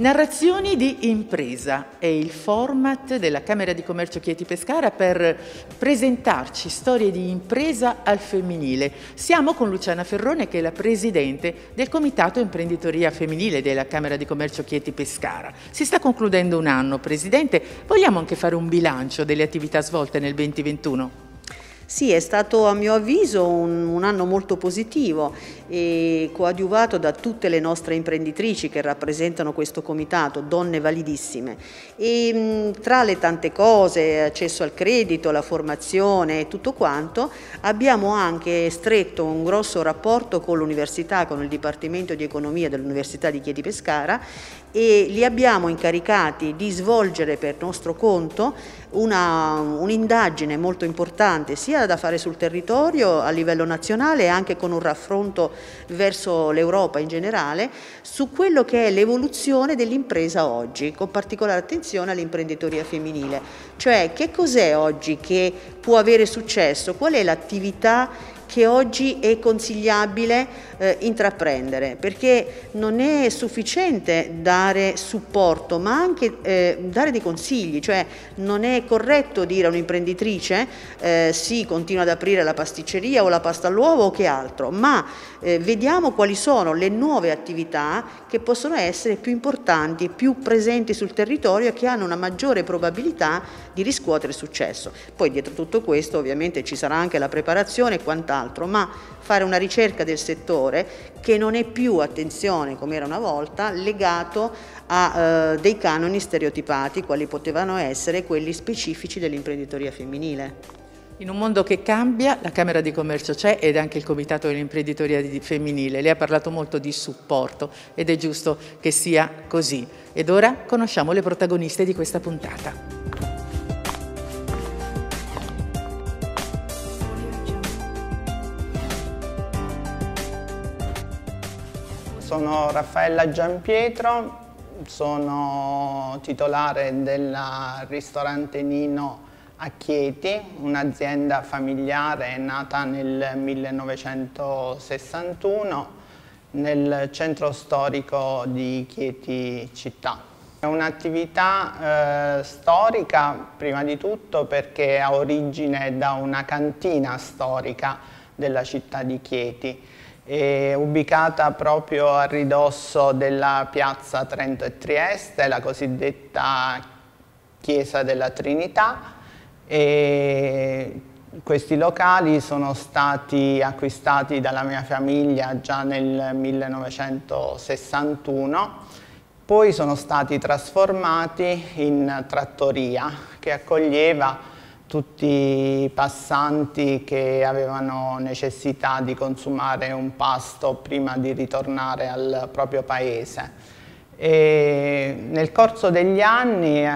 Narrazioni di impresa è il format della Camera di Commercio Chieti Pescara per presentarci storie di impresa al femminile. Siamo con Luciana Ferrone che è la presidente del Comitato Imprenditoria Femminile della Camera di Commercio Chieti Pescara. Si sta concludendo un anno, presidente, vogliamo anche fare un bilancio delle attività svolte nel 2021? Sì, è stato a mio avviso un, un anno molto positivo e coadiuvato da tutte le nostre imprenditrici che rappresentano questo comitato, donne validissime. E, tra le tante cose, accesso al credito, la formazione e tutto quanto, abbiamo anche stretto un grosso rapporto con l'università, con il Dipartimento di Economia dell'Università di Chieti Pescara e li abbiamo incaricati di svolgere per nostro conto un'indagine molto importante sia da fare sul territorio a livello nazionale anche con un raffronto verso l'Europa in generale su quello che è l'evoluzione dell'impresa oggi con particolare attenzione all'imprenditoria femminile cioè che cos'è oggi che può avere successo qual è l'attività che oggi è consigliabile eh, intraprendere perché non è sufficiente dare supporto ma anche eh, dare dei consigli, cioè non è corretto dire a un'imprenditrice eh, sì continua ad aprire la pasticceria o la pasta all'uovo o che altro, ma eh, vediamo quali sono le nuove attività che possono essere più importanti, più presenti sul territorio e che hanno una maggiore probabilità di riscuotere successo. Poi dietro tutto questo ovviamente ci sarà anche la preparazione e quant'altro quant'altro, ma fare una ricerca del settore che non è più, attenzione come era una volta, legato a eh, dei canoni stereotipati quali potevano essere quelli specifici dell'imprenditoria femminile. In un mondo che cambia, la Camera di Commercio c'è ed anche il Comitato dell'Imprenditoria Femminile. Lei ha parlato molto di supporto ed è giusto che sia così. Ed ora conosciamo le protagoniste di questa puntata. sono Raffaella Giampietro, sono titolare del ristorante Nino a Chieti, un'azienda familiare nata nel 1961 nel centro storico di Chieti città. È un'attività eh, storica prima di tutto perché ha origine da una cantina storica della città di Chieti è ubicata proprio a ridosso della piazza Trento e Trieste, la cosiddetta Chiesa della Trinità. E questi locali sono stati acquistati dalla mia famiglia già nel 1961 poi sono stati trasformati in trattoria che accoglieva tutti i passanti che avevano necessità di consumare un pasto prima di ritornare al proprio paese. E nel corso degli anni eh,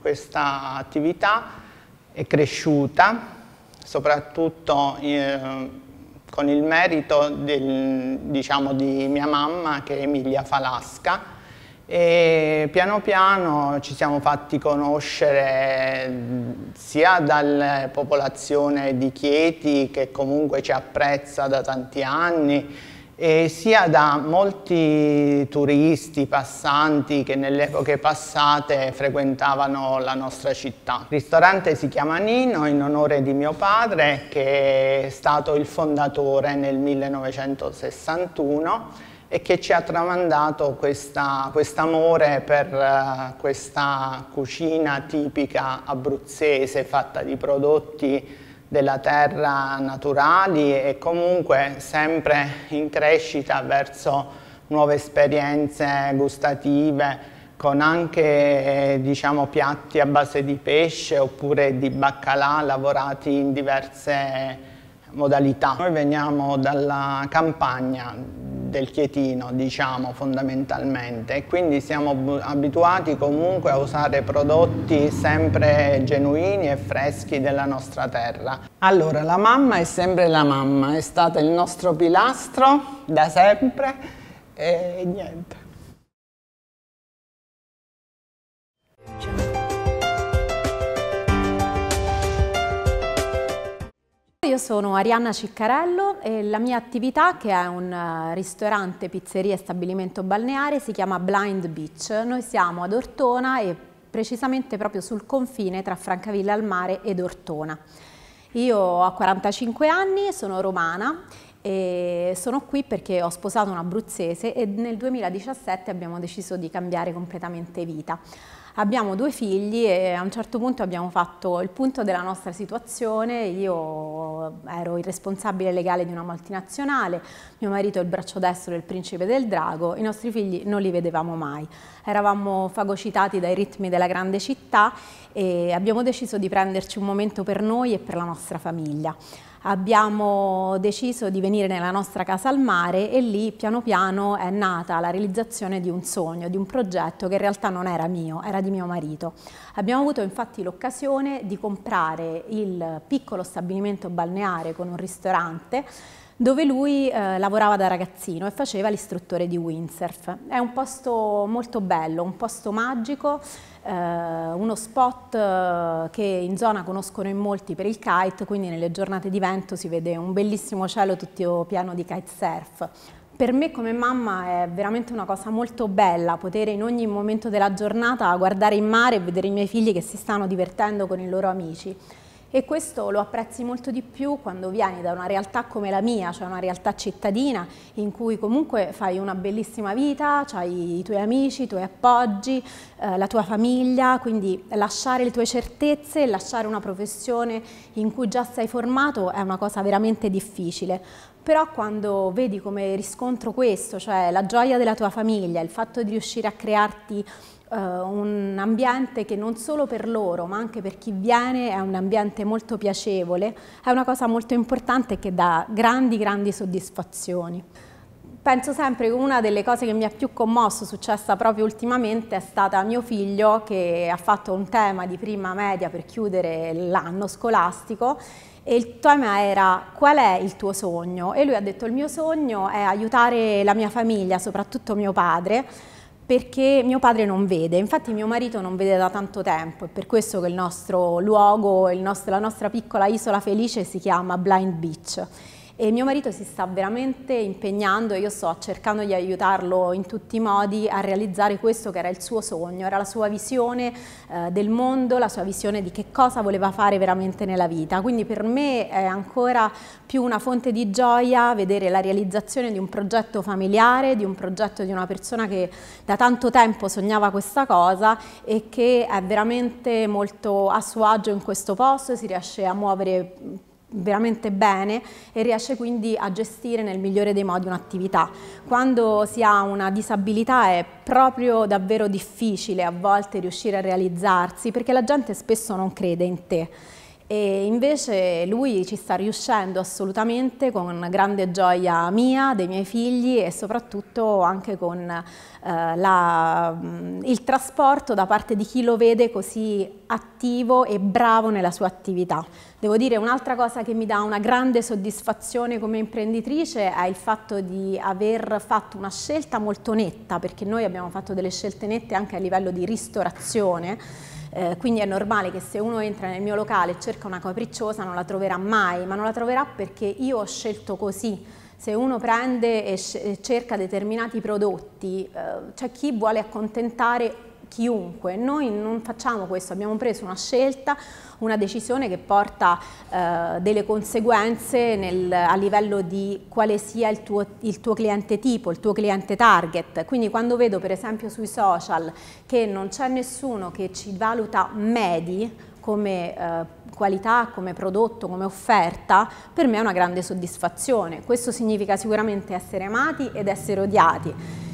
questa attività è cresciuta, soprattutto eh, con il merito del, diciamo, di mia mamma che è Emilia Falasca, e piano piano ci siamo fatti conoscere sia dalla popolazione di Chieti che comunque ci apprezza da tanti anni e sia da molti turisti passanti che nelle epoche passate frequentavano la nostra città. Il ristorante si chiama Nino in onore di mio padre che è stato il fondatore nel 1961 e che ci ha tramandato questo amore per uh, questa cucina tipica abruzzese fatta di prodotti della terra naturali e comunque sempre in crescita verso nuove esperienze gustative con anche eh, diciamo, piatti a base di pesce oppure di baccalà lavorati in diverse modalità. Noi veniamo dalla campagna del chietino, diciamo fondamentalmente, e quindi siamo abituati comunque a usare prodotti sempre genuini e freschi della nostra terra. Allora, la mamma è sempre la mamma, è stata il nostro pilastro da sempre e niente. io sono Arianna Ciccarello e la mia attività, che è un eh, ristorante, pizzeria e stabilimento balneare, si chiama Blind Beach. Noi siamo ad Ortona e precisamente proprio sul confine tra Francavilla al mare ed Ortona. Io ho 45 anni, sono romana e sono qui perché ho sposato un abruzzese e nel 2017 abbiamo deciso di cambiare completamente vita. Abbiamo due figli e a un certo punto abbiamo fatto il punto della nostra situazione, io ero il responsabile legale di una multinazionale, mio marito è il braccio destro del principe del drago, i nostri figli non li vedevamo mai, eravamo fagocitati dai ritmi della grande città e abbiamo deciso di prenderci un momento per noi e per la nostra famiglia abbiamo deciso di venire nella nostra casa al mare e lì piano piano è nata la realizzazione di un sogno, di un progetto che in realtà non era mio, era di mio marito. Abbiamo avuto infatti l'occasione di comprare il piccolo stabilimento balneare con un ristorante dove lui eh, lavorava da ragazzino e faceva l'istruttore di windsurf. È un posto molto bello, un posto magico, eh, uno spot eh, che in zona conoscono in molti per il kite, quindi nelle giornate di vento si vede un bellissimo cielo tutto pieno di kitesurf. Per me come mamma è veramente una cosa molto bella poter in ogni momento della giornata guardare in mare e vedere i miei figli che si stanno divertendo con i loro amici e questo lo apprezzi molto di più quando vieni da una realtà come la mia, cioè una realtà cittadina in cui comunque fai una bellissima vita, hai i tuoi amici, i tuoi appoggi, eh, la tua famiglia, quindi lasciare le tue certezze, lasciare una professione in cui già sei formato è una cosa veramente difficile. Però quando vedi come riscontro questo, cioè la gioia della tua famiglia, il fatto di riuscire a crearti eh, un ambiente che non solo per loro ma anche per chi viene è un ambiente molto piacevole, è una cosa molto importante che dà grandi grandi soddisfazioni. Penso sempre che una delle cose che mi ha più commosso, successa proprio ultimamente, è stata mio figlio che ha fatto un tema di prima media per chiudere l'anno scolastico e il tema era qual è il tuo sogno? E lui ha detto il mio sogno è aiutare la mia famiglia, soprattutto mio padre, perché mio padre non vede, infatti mio marito non vede da tanto tempo, è per questo che il nostro luogo, il nostro, la nostra piccola isola felice si chiama Blind Beach e mio marito si sta veramente impegnando io sto cercando di aiutarlo in tutti i modi a realizzare questo che era il suo sogno, era la sua visione eh, del mondo, la sua visione di che cosa voleva fare veramente nella vita. Quindi per me è ancora più una fonte di gioia vedere la realizzazione di un progetto familiare, di un progetto di una persona che da tanto tempo sognava questa cosa e che è veramente molto a suo agio in questo posto, si riesce a muovere veramente bene e riesce quindi a gestire nel migliore dei modi un'attività. Quando si ha una disabilità è proprio davvero difficile a volte riuscire a realizzarsi perché la gente spesso non crede in te e invece lui ci sta riuscendo assolutamente con grande gioia mia, dei miei figli e soprattutto anche con eh, la, mm, il trasporto da parte di chi lo vede così attivo e bravo nella sua attività. Devo dire un'altra cosa che mi dà una grande soddisfazione come imprenditrice è il fatto di aver fatto una scelta molto netta perché noi abbiamo fatto delle scelte nette anche a livello di ristorazione eh, quindi è normale che se uno entra nel mio locale e cerca una capricciosa non la troverà mai, ma non la troverà perché io ho scelto così. Se uno prende e, cerca determinati prodotti, eh, c'è chi vuole accontentare chiunque. Noi non facciamo questo, abbiamo preso una scelta, una decisione che porta eh, delle conseguenze nel, a livello di quale sia il tuo, il tuo, cliente tipo, il tuo cliente target. Quindi quando vedo per esempio sui social che non c'è nessuno che ci valuta medi come eh, qualità, come prodotto, come offerta, per me è una grande soddisfazione. Questo significa sicuramente essere amati ed essere odiati.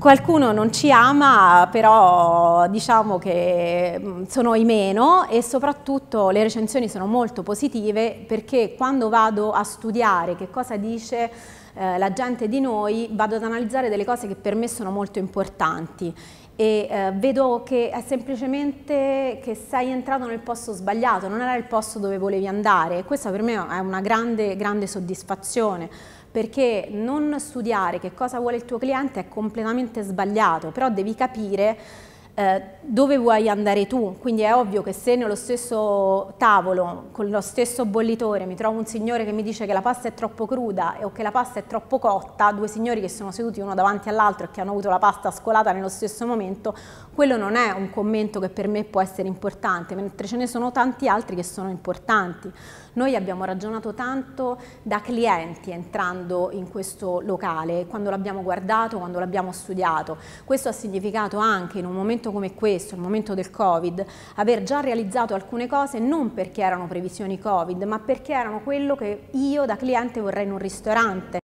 Qualcuno non ci ama, però diciamo che mm, sono i meno e soprattutto le recensioni sono molto positive perché quando vado a studiare che cosa dice eh, la gente di noi, vado ad analizzare delle cose che per me sono molto importanti e eh, vedo che è semplicemente che sei entrato nel posto sbagliato, non era il posto dove volevi andare e questa per me è una grande, grande soddisfazione perché non studiare che cosa vuole il tuo cliente è completamente sbagliato, però devi capire eh, dove vuoi andare tu, quindi è ovvio che se nello stesso tavolo, con lo stesso bollitore, mi trovo un signore che mi dice che la pasta è troppo cruda o che la pasta è troppo cotta, due signori che sono seduti uno davanti all'altro e che hanno avuto la pasta scolata nello stesso momento, quello non è un commento che per me può essere importante, mentre ce ne sono tanti altri che sono importanti. Noi abbiamo ragionato tanto da clienti entrando in questo locale, quando l'abbiamo guardato, quando l'abbiamo studiato. Questo ha significato anche in un momento momento come questo, il momento del Covid, aver già realizzato alcune cose non perché erano previsioni Covid, ma perché erano quello che io da cliente vorrei in un ristorante,